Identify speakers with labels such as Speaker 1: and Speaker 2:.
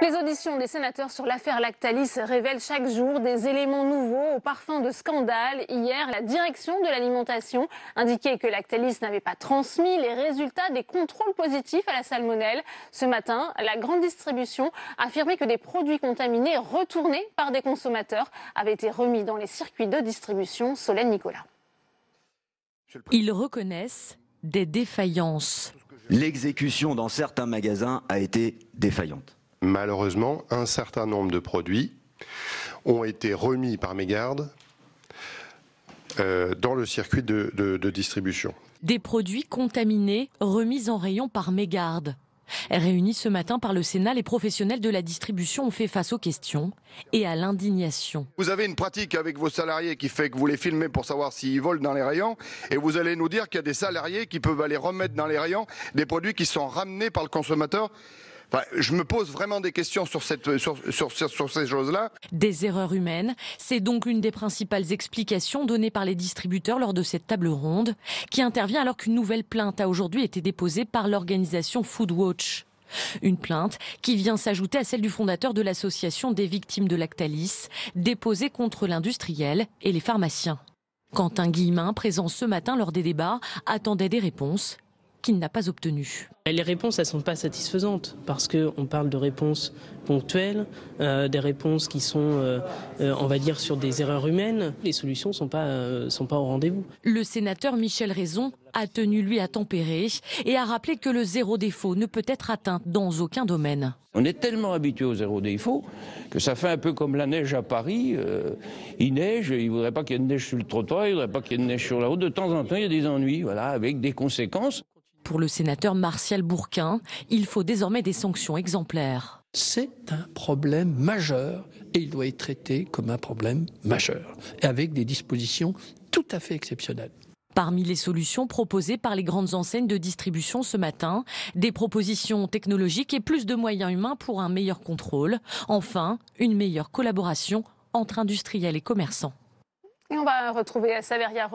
Speaker 1: Les auditions des sénateurs sur l'affaire Lactalis révèlent chaque jour des éléments nouveaux au parfum de scandale. Hier, la direction de l'alimentation indiquait que Lactalis n'avait pas transmis les résultats des contrôles positifs à la salmonelle. Ce matin, la grande distribution affirmait que des produits contaminés retournés par des consommateurs avaient été remis dans les circuits de distribution. Solène
Speaker 2: Nicolas. Ils reconnaissent des défaillances.
Speaker 1: L'exécution dans certains magasins a été défaillante. Malheureusement, un certain nombre de produits ont été remis par mégarde euh, dans le circuit de, de distribution.
Speaker 2: Des produits contaminés remis en rayon par mégarde. Réunis ce matin par le Sénat, les professionnels de la distribution ont fait face aux questions et à l'indignation.
Speaker 1: Vous avez une pratique avec vos salariés qui fait que vous les filmez pour savoir s'ils volent dans les rayons et vous allez nous dire qu'il y a des salariés qui peuvent aller remettre dans les rayons des produits qui sont ramenés par le consommateur je me pose vraiment des questions sur, ces choses-là.
Speaker 2: Des erreurs humaines, c'est donc une des principales explications données par les distributeurs lors de cette table ronde, qui intervient alors qu'une nouvelle plainte a aujourd'hui été déposée par l'organisation Foodwatch. Une plainte qui vient s'ajouter à celle du fondateur de l'association des victimes de Lactalis, déposée contre l'industriel et les pharmaciens. Quentin Guillemin, présent ce matin lors des débats, attendait des réponses qu'il n'a pas obtenu.
Speaker 1: Les réponses, elles ne sont pas satisfaisantes parce qu'on parle de réponses ponctuelles, euh, des réponses qui sont, euh, euh, on va dire, sur des erreurs humaines. Les solutions ne sont, pas, sont pas au rendez-vous.
Speaker 2: Le sénateur Michel Raison a tenu, lui, à tempérer et a rappelé que le zéro défaut ne peut être atteint dans aucun domaine.
Speaker 1: On est tellement habitué au zéro défaut que ça fait un peu comme la neige à Paris. il neige, il ne voudrait pas qu'il y ait de neige sur le trottoir, il ne voudrait pas qu'il y ait de neige sur la route. De temps en temps, il y a des ennuis, voilà, avec des conséquences.
Speaker 2: Pour le sénateur Martial Bourquin, il faut désormais des sanctions exemplaires. C'est un problème
Speaker 1: majeur et il doit être traité comme un problème majeur, avec des dispositions
Speaker 2: tout à fait exceptionnelles. Parmi les solutions proposées par les grandes enseignes de distribution ce matin, des propositions technologiques et plus de moyens humains pour un meilleur contrôle, enfin une meilleure collaboration entre industriels et commerçants.
Speaker 1: on va retrouver Saveria